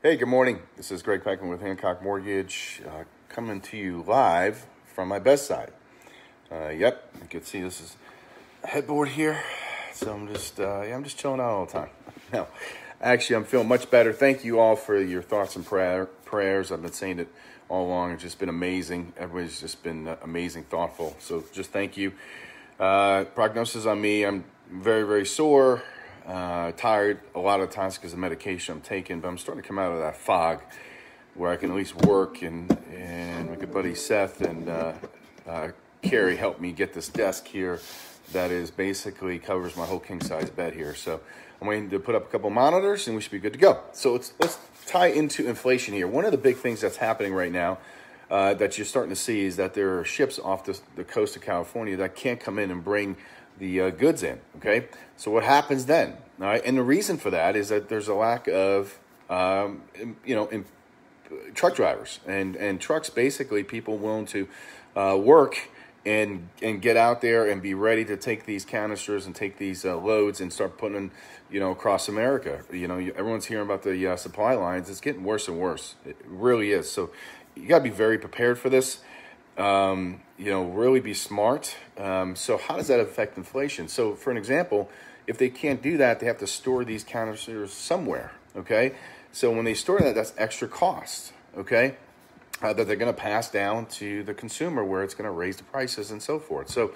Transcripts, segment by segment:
Hey, good morning. This is Greg Peckman with Hancock Mortgage, uh, coming to you live from my best side. Uh, yep, you can see this is headboard here. So I'm just, uh, yeah, I'm just chilling out all the time. No, actually, I'm feeling much better. Thank you all for your thoughts and prayer, prayers. I've been saying it all along. It's just been amazing. Everybody's just been uh, amazing, thoughtful. So just thank you. Uh, prognosis on me. I'm very, very sore uh, tired a lot of times because of medication I'm taking, but I'm starting to come out of that fog where I can at least work. And, and my good buddy Seth and uh, uh, Carrie helped me get this desk here that is basically covers my whole king size bed here. So I'm waiting to put up a couple monitors and we should be good to go. So let's, let's tie into inflation here. One of the big things that's happening right now uh, that you're starting to see is that there are ships off the, the coast of California that can't come in and bring the uh, goods in. Okay, so what happens then? All right, and the reason for that is that there's a lack of um, you know in, truck drivers and and trucks basically people willing to uh, work and and get out there and be ready to take these canisters and take these uh, loads and start putting them, you know, across America. You know, everyone's hearing about the uh, supply lines. It's getting worse and worse. It really is. So you got to be very prepared for this um, you know, really be smart. Um, so how does that affect inflation? So for an example, if they can't do that, they have to store these canisters somewhere, okay? So when they store that, that's extra cost, okay? Uh, that they're going to pass down to the consumer where it's going to raise the prices and so forth. So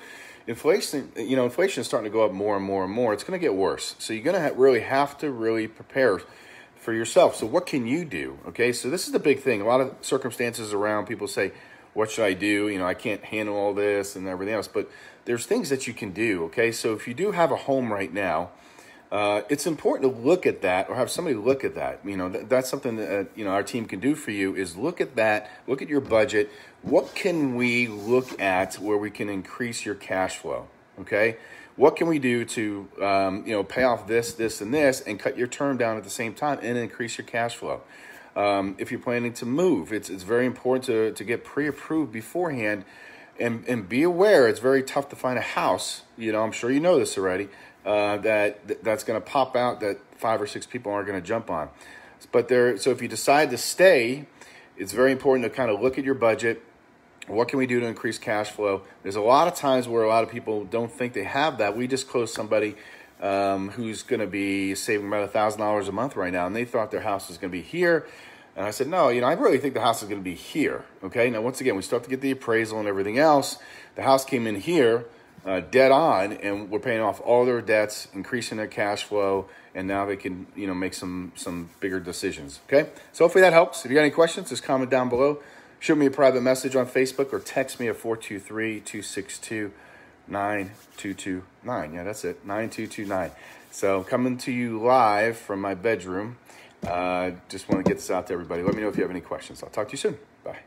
inflation, you know, inflation is starting to go up more and more and more. It's going to get worse. So you're going to ha really have to really prepare for yourself. So what can you do? Okay, so this is the big thing. A lot of circumstances around people say, what should I do? You know, I can't handle all this and everything else. But there's things that you can do, okay? So if you do have a home right now, uh, it's important to look at that or have somebody look at that. You know, th that's something that, uh, you know, our team can do for you is look at that, look at your budget. What can we look at where we can increase your cash flow, okay? What can we do to, um, you know, pay off this, this, and this and cut your term down at the same time and increase your cash flow? um, if you're planning to move. It's, it's very important to, to get pre approved beforehand and, and be aware it's very tough to find a house. You know, I'm sure you know this already, uh, that that's going to pop out that five or six people aren't going to jump on. But there, so if you decide to stay, it's very important to kind of look at your budget. What can we do to increase cash flow? There's a lot of times where a lot of people don't think they have that. We just closed somebody um, who's going to be saving about a $1,000 a month right now. And they thought their house was going to be here. And I said, no, you know, I really think the house is going to be here. Okay. Now, once again, we still have to get the appraisal and everything else. The house came in here uh, dead on, and we're paying off all their debts, increasing their cash flow, and now they can, you know, make some some bigger decisions. Okay. So hopefully that helps. If you got any questions, just comment down below. Shoot me a private message on Facebook or text me at 423 262 9229. Yeah, that's it. 9229. So coming to you live from my bedroom. Uh, just want to get this out to everybody. Let me know if you have any questions. I'll talk to you soon. Bye.